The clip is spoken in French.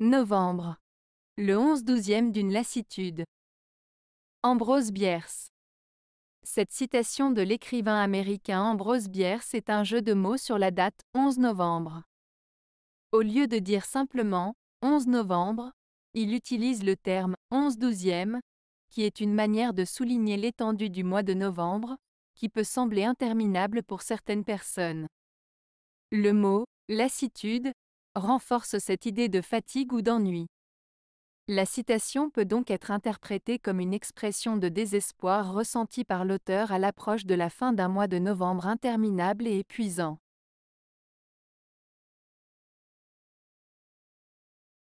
Novembre. Le 11 12 e d'une lassitude. Ambrose Bierce. Cette citation de l'écrivain américain Ambrose Bierce est un jeu de mots sur la date 11 novembre. Au lieu de dire simplement 11 novembre, il utilise le terme 11 11-12e », qui est une manière de souligner l'étendue du mois de novembre, qui peut sembler interminable pour certaines personnes. Le mot lassitude renforce cette idée de fatigue ou d'ennui. La citation peut donc être interprétée comme une expression de désespoir ressentie par l'auteur à l'approche de la fin d'un mois de novembre interminable et épuisant.